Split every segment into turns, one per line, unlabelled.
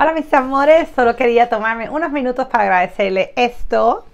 Hola mis amores, solo quería tomarme unos minutos para agradecerle esto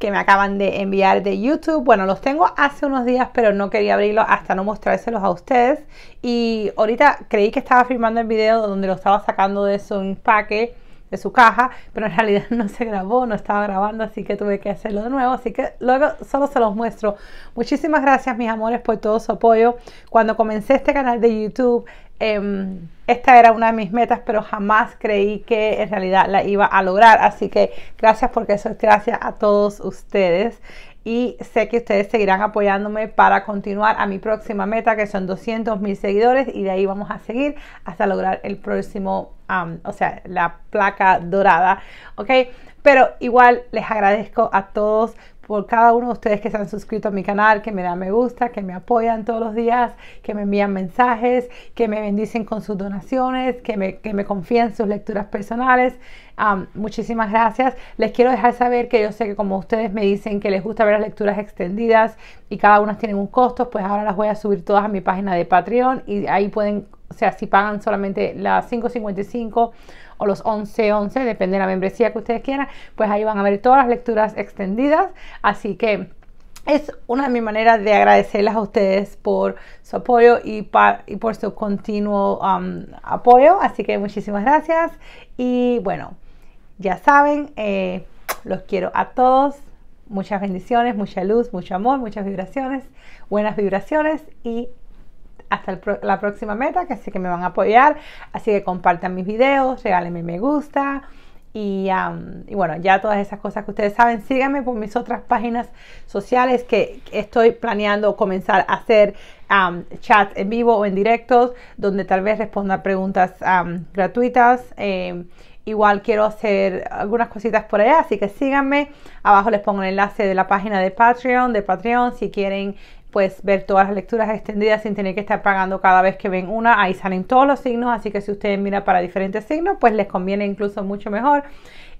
que me acaban de enviar de YouTube. Bueno, los tengo hace unos días, pero no quería abrirlo hasta no mostrárselos a ustedes. Y ahorita creí que estaba filmando el video donde lo estaba sacando de su empaque, de su caja, pero en realidad no se grabó, no estaba grabando, así que tuve que hacerlo de nuevo. Así que luego solo se los muestro. Muchísimas gracias mis amores por todo su apoyo. Cuando comencé este canal de YouTube, Em, esta era una de mis metas, pero jamás creí que en realidad la iba a lograr. Así que gracias porque eso es gracias a todos ustedes. Y sé que ustedes seguirán apoyándome para continuar a mi próxima meta, que son 200 mil seguidores. Y de ahí vamos a seguir hasta lograr el próximo, o sea, la placa dorada. ¿Ok? Pero igual les agradezco a todos por cada uno de ustedes que se han suscrito a mi canal, que me dan me gusta, que me apoyan todos los días, que me envían mensajes, que me bendicen con sus donaciones, que me, que confían sus lecturas personales. muchísimas gracias. Les quiero dejar saber que yo sé que como ustedes me dicen que les gusta ver las lecturas extendidas y cada una tiene un costo, pues ahora las voy a subir todas a mi página de Patreon y ahí pueden, o sea, si pagan solamente las 5.55 o los 11, 11, depende de la membresía que ustedes quieran, pues ahí van a ver todas las lecturas extendidas. Así que es una de mis maneras de agradecerles a ustedes por su apoyo y, por su continuo um, apoyo. Así que muchísimas gracias. Y bueno, ya saben, eh, los quiero a todos. Muchas bendiciones, mucha luz, mucho amor, muchas vibraciones, buenas vibraciones y hasta la próxima meta, que sé que me van a apoyar. Así que compartan mis videos, regálenme me gusta. Y, bueno, ya todas esas cosas que ustedes saben, síganme por mis otras páginas sociales que estoy planeando comenzar a hacer chats en vivo o en directos, donde tal vez responda preguntas gratuitas. Em, igual quiero hacer algunas cositas por allá, así que síganme. Abajo les pongo el enlace de la página de Patreon, de Patreon, si quieren pues ver todas las lecturas extendidas sin tener que estar pagando cada vez que ven una. Ahí salen todos los signos, así que si ustedes miran para diferentes signos, pues les conviene incluso mucho mejor.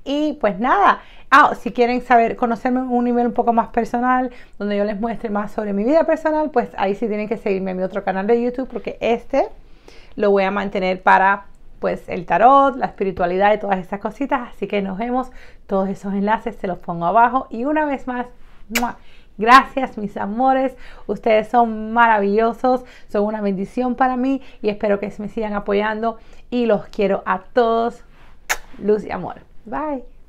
Y pues nada, ah, si quieren saber, conocerme un nivel un poco más personal, donde yo les muestre más sobre mi vida personal, pues ahí sí tienen que seguirme en mi otro canal de YouTube, porque este lo voy a mantener para pues el tarot, la espiritualidad y todas esas cositas. Así que nos vemos. Todos esos enlaces se los pongo abajo. Y una vez más, Gracias mis amores, ustedes son maravillosos, son una bendición para mí y espero que me sigan apoyando y los quiero a todos. Luz y amor. Bye.